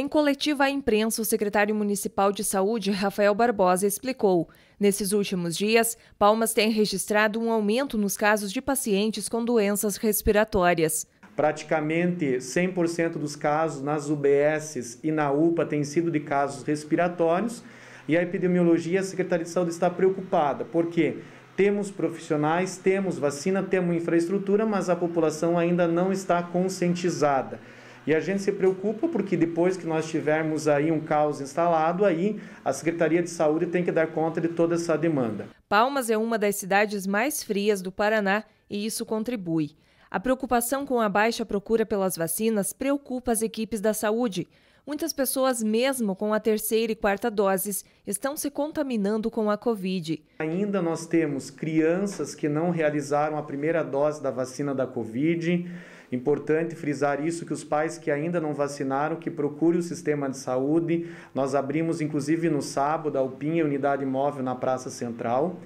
Em coletiva à imprensa, o secretário municipal de saúde, Rafael Barbosa, explicou: Nesses últimos dias, Palmas tem registrado um aumento nos casos de pacientes com doenças respiratórias. Praticamente 100% dos casos nas UBSs e na UPA têm sido de casos respiratórios. E a epidemiologia, a Secretaria de Saúde está preocupada, porque temos profissionais, temos vacina, temos infraestrutura, mas a população ainda não está conscientizada. E a gente se preocupa porque depois que nós tivermos aí um caos instalado, aí a Secretaria de Saúde tem que dar conta de toda essa demanda. Palmas é uma das cidades mais frias do Paraná e isso contribui. A preocupação com a baixa procura pelas vacinas preocupa as equipes da saúde. Muitas pessoas, mesmo com a terceira e quarta doses, estão se contaminando com a Covid. Ainda nós temos crianças que não realizaram a primeira dose da vacina da Covid Importante frisar isso que os pais que ainda não vacinaram que procurem o sistema de saúde. Nós abrimos inclusive no sábado a Alpinha Unidade Móvel na Praça Central.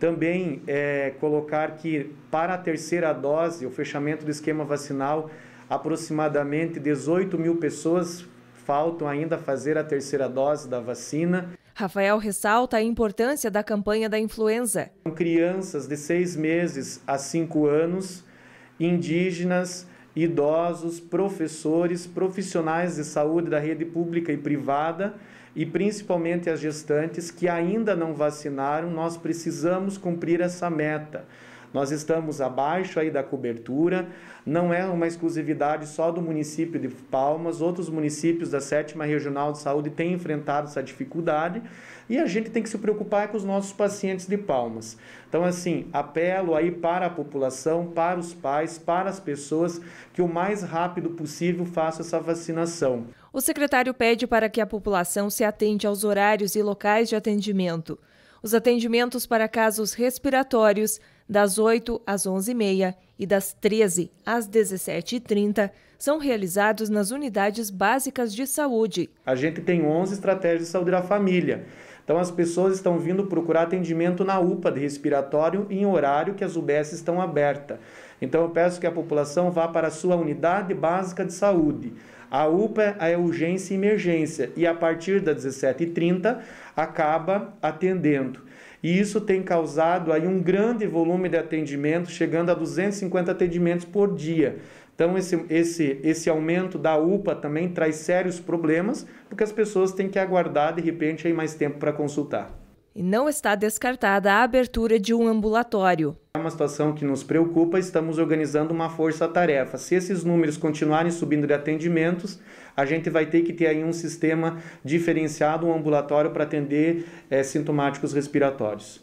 Também é, colocar que para a terceira dose, o fechamento do esquema vacinal, aproximadamente 18 mil pessoas faltam ainda fazer a terceira dose da vacina. Rafael ressalta a importância da campanha da influenza. Crianças de seis meses a cinco anos indígenas, idosos, professores, profissionais de saúde da rede pública e privada e principalmente as gestantes que ainda não vacinaram, nós precisamos cumprir essa meta. Nós estamos abaixo aí da cobertura, não é uma exclusividade só do município de Palmas, outros municípios da sétima regional de saúde têm enfrentado essa dificuldade e a gente tem que se preocupar com os nossos pacientes de Palmas. Então, assim, apelo aí para a população, para os pais, para as pessoas que o mais rápido possível faça essa vacinação. O secretário pede para que a população se atente aos horários e locais de atendimento. Os atendimentos para casos respiratórios das 8 às 11h30 e das 13 às 17h30, são realizados nas unidades básicas de saúde. A gente tem 11 estratégias de saúde da família. Então, as pessoas estão vindo procurar atendimento na UPA de respiratório em horário que as UBS estão abertas. Então, eu peço que a população vá para a sua unidade básica de saúde. A UPA é urgência e emergência e a partir das 17h30 acaba atendendo. E isso tem causado aí um grande volume de atendimento, chegando a 250 atendimentos por dia. Então, esse, esse, esse aumento da UPA também traz sérios problemas, porque as pessoas têm que aguardar, de repente, aí mais tempo para consultar. E não está descartada a abertura de um ambulatório uma situação que nos preocupa, estamos organizando uma força-tarefa. Se esses números continuarem subindo de atendimentos, a gente vai ter que ter aí um sistema diferenciado, um ambulatório para atender é, sintomáticos respiratórios.